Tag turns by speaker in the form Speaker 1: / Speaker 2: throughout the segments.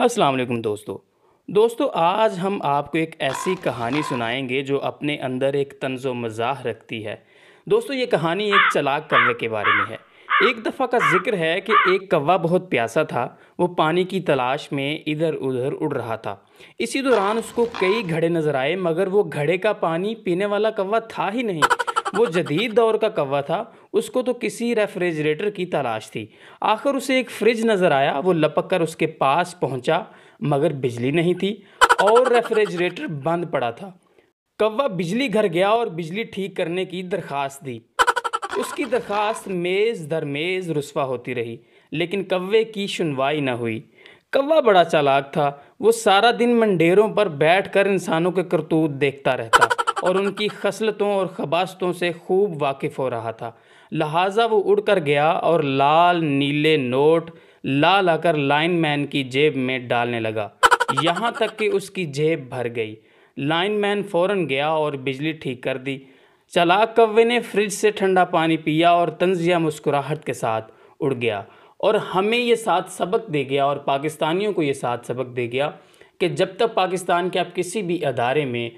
Speaker 1: अस्सलाम वालेकुम दोस्तों दोस्तों आज हम आपको एक ऐसी कहानी सुनाएंगे जो अपने अंदर एक तंज मज़ाह रखती है दोस्तों ये कहानी एक चलाक कौवे के बारे में है एक दफ़ा का जिक्र है कि एक कौवा बहुत प्यासा था वो पानी की तलाश में इधर उधर उड़ रहा था इसी दौरान उसको कई घड़े नज़र आए मगर वो घड़े का पानी पीने वाला कौवा था ही नहीं वो जदीद दौर का कौवा था उसको तो किसी रेफ्रिजरेटर की तलाश थी आखिर उसे एक फ्रिज नज़र आया वो लपक कर उसके पास पहुंचा मगर बिजली नहीं थी और रेफ्रिजरेटर बंद पड़ा था कौवा बिजली घर गया और बिजली ठीक करने की दरख्वास्त दी उसकी दरख्वास्त मेज़ दर मेज़ रसवा होती रही लेकिन कौवे की सुनवाई न हुई कौवा बड़ा चालाक था वो सारा दिन मंडेरों पर बैठकर इंसानों के करतूत देखता रहता और उनकी खसलतों और खबास्तों से खूब वाकिफ़ हो रहा था लिहाजा वो उड़ कर गया और लाल नीले नोट ला लाकर लाइन मैन की जेब में डालने लगा यहाँ तक कि उसकी जेब भर गई लाइन मैन फ़ौरन गया और बिजली ठीक कर दी चलाक कव्वे ने फ्रिज से ठंडा पानी पिया और तंजिया मुस्कुराहट के साथ उड़ गया और हमें ये साथ सबक दे गया और पाकिस्तानियों को ये साथ सबक दे गया कि जब तक पाकिस्तान के आप किसी भी अदारे में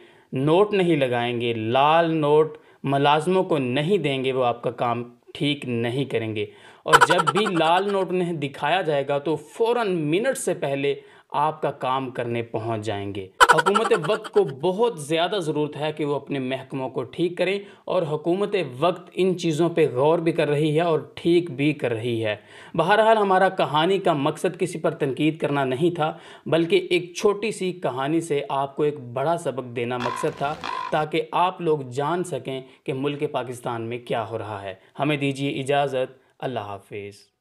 Speaker 1: नोट नहीं लगाएंगे लाल नोट मुलाजमों को नहीं देंगे वो आपका काम ठीक नहीं करेंगे और जब भी लाल नोट उन्हें दिखाया जाएगा तो फौरन मिनट से पहले आपका काम करने पहुंच जाएंगे हुकूमत वक्त को बहुत ज़्यादा ज़रूरत है कि वो अपने महकमों को ठीक करें और हुकूमत वक्त इन चीज़ों पे गौर भी कर रही है और ठीक भी कर रही है बहरहाल हमारा कहानी का मकसद किसी पर तनकीद करना नहीं था बल्कि एक छोटी सी कहानी से आपको एक बड़ा सबक देना मकसद था ताकि आप लोग जान सकें कि मुल्क पाकिस्तान में क्या हो रहा है हमें दीजिए इजाज़त अल्लाह हाफिज़